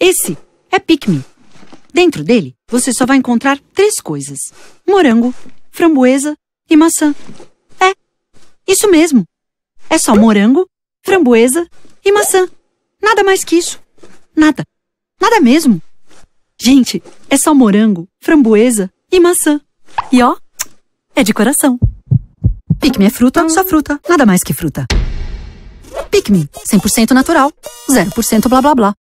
Esse é Pick Dentro dele, você só vai encontrar três coisas: morango, framboesa e maçã. É, isso mesmo. É só morango, framboesa e maçã. Nada mais que isso. Nada. Nada mesmo. Gente, é só morango, framboesa e maçã. E ó, é de coração. pique é fruta, só fruta, nada mais que fruta. pique 100% natural, 0% blá blá blá.